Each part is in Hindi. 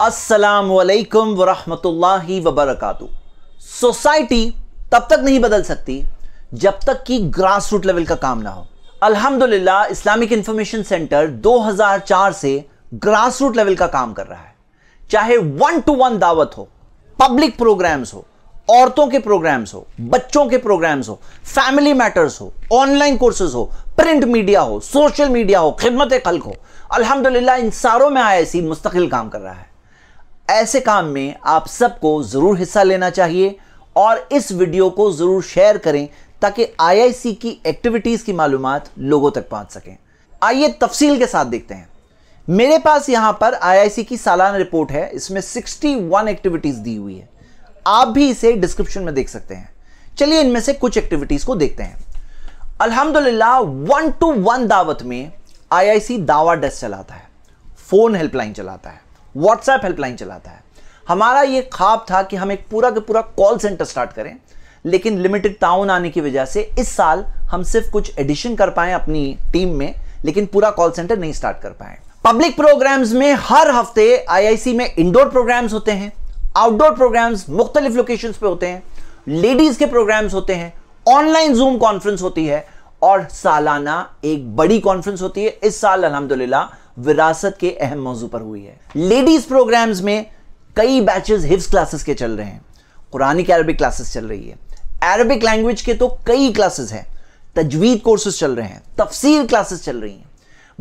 असलकम वरहमल वबरक सोसाइटी तब तक नहीं बदल सकती जब तक कि ग्रास रूट लेवल का काम ना हो अल्हम्दुलिल्लाह इस्लामिक इंफॉर्मेशन सेंटर 2004 से ग्रास रूट लेवल का काम कर रहा है चाहे वन टू वन दावत हो पब्लिक प्रोग्राम्स हो औरतों के प्रोग्राम्स हो बच्चों के प्रोग्राम्स हो फैमिली मैटर्स हो ऑनलाइन कोर्सेज हो प्रिंट मीडिया हो सोशल मीडिया हो खिदमत खल्क हो अल्हम्दुलिल्लाह इन सारों में आई मुस्तकिल काम कर रहा है ऐसे काम में आप सबको ज़रूर हिस्सा लेना चाहिए और इस वीडियो को ज़रूर शेयर करें ताकि आईआईसी की एक्टिविटीज़ की मालूम लोगों तक पहुंच सकें आइए तफसील के साथ देखते हैं मेरे पास यहाँ पर आईआईसी की सालाना रिपोर्ट है इसमें 61 एक्टिविटीज़ दी हुई है आप भी इसे डिस्क्रिप्शन में देख सकते हैं चलिए इनमें से कुछ एक्टिविटीज़ को देखते हैं अल्हम्दुलिल्लाह वन टू वन दावत में आई दावा डेस्क चलाता है फ़ोन हेल्पलाइन चलाता है व्हाट्सएप हेल्पलाइन चलाता है हमारा ये ख्वाब था कि हम एक पूरा का पूरा कॉल सेंटर स्टार्ट करें लेकिन लिमिटेड टाउन आने की वजह से इस साल हम सिर्फ कुछ एडिशन कर पाए अपनी टीम में लेकिन पूरा कॉल सेंटर नहीं स्टार्ट कर पाए पब्लिक प्रोग्राम्स में हर हफ्ते आईआईसी में इंडोर प्रोग्राम्स होते हैं आउटडोर प्रोग्राम्स मुख्तलिफ लोकेशन पे होते हैं लेडीज के प्रोग्राम्स होते हैं ऑनलाइन जूम कॉन्फ्रेंस होती है और सालाना एक बड़ी कॉन्फ्रेंस होती है इस साल अलहमदुल्ला विरासत के अहम मौजू पर हुई है लेडीज प्रोग्राम्स में कई बैचेस हिफ्स क्लासेस के चल रहे हैं कुरानी के अरबिक क्लासेस चल रही है अरबिक लैंग्वेज के तो कई क्लासेस हैं तजवीद कोर्सेज चल रहे हैं तफसीर क्लासेस चल रही हैं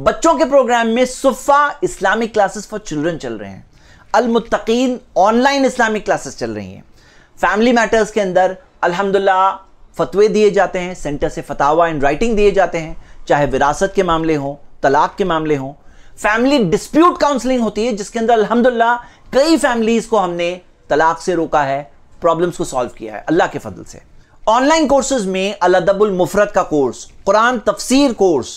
बच्चों के प्रोग्राम में सुफ़ा इस्लामिक क्लासेस फॉर चिल्ड्रन चल रहे हैं अलमुतकीन ऑनलाइन इस्लामिक क्लासेस चल रही हैं फैमिली मैटर्स के अंदर अलहमदिल्ला फतवे दिए जाते हैं सेंटर से फतावा एंड राइटिंग दिए जाते हैं चाहे विरासत के मामले हों तलाक के मामले हों फैमिली डिस्प्यूट काउंसलिंग होती है जिसके अंदर अलहमदुल्ला कई फैमिलीज को हमने तलाक से रोका है प्रॉब्लम्स को सॉल्व किया है अल्लाह के फजल से ऑनलाइन कोर्सेज में अलदबुल मुफरत का कोर्स कुरान तफसीर कोर्स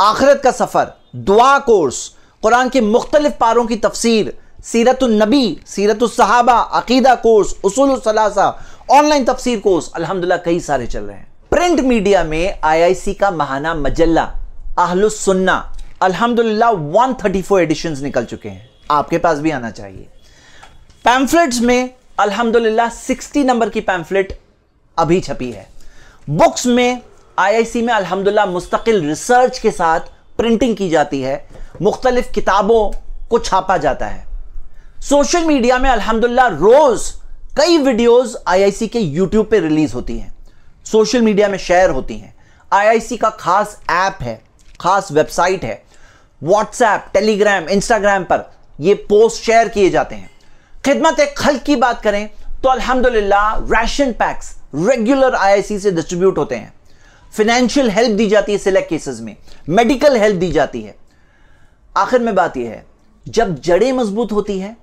आखिरत का सफ़र दुआ कोर्स कुरान के मुख्तलिफ पारों की तफसीर सीरत नबी सीरत सहाबा अकीदा कोर्स उसूल सलासा ऑनलाइन तफसीर कोर्स अलहमदिल्ला कई सारे चल रहे हैं प्रिंट मीडिया में आईआईसी का महाना मजल्ला आहलुसन्ना अल्हम्दुलिल्लाह 134 एडिशंस निकल चुके हैं आपके पास भी आना चाहिए पैम्फलेट्स में अल्हम्दुलिल्लाह 60 नंबर की पैम्फलेट अभी छपी है बुक्स में आईआईसी में अल्हम्दुलिल्लाह मुस्तकिल रिसर्च के साथ प्रिंटिंग की जाती है मुख्तलिफ किताबों को छापा जाता है सोशल मीडिया में अल्हम्दुलिल्लाह रोज़ कई वीडियोस आईआईसी के यूट्यूब पे रिलीज होती हैं सोशल मीडिया में शेयर होती हैं आईआईसी का खास ऐप है खास वेबसाइट है व्हाट्सएप टेलीग्राम इंस्टाग्राम पर ये पोस्ट शेयर किए जाते हैं खिदमत खल की बात करें तो अल्हम्दुलिल्लाह राशन पैक्स रेगुलर आईआईसी से डिस्ट्रीब्यूट होते हैं फिनेंशियल हेल्प दी जाती है सिलेक्ट केसेस में मेडिकल हेल्प दी जाती है आखिर में बात यह है जब जड़ें मजबूत होती है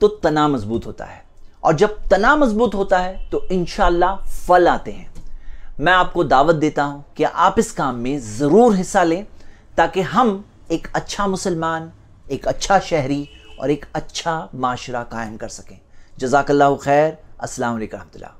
तो तना मजबूत होता है और जब तना मजबूत होता है तो इनशाला फल आते हैं मैं आपको दावत देता हूं कि आप इस काम में ज़रूर हिस्सा लें ताकि हम एक अच्छा मुसलमान एक अच्छा शहरी और एक अच्छा माशरा कायम कर सकें जजाकल्ला खैर असल वरहमल्ला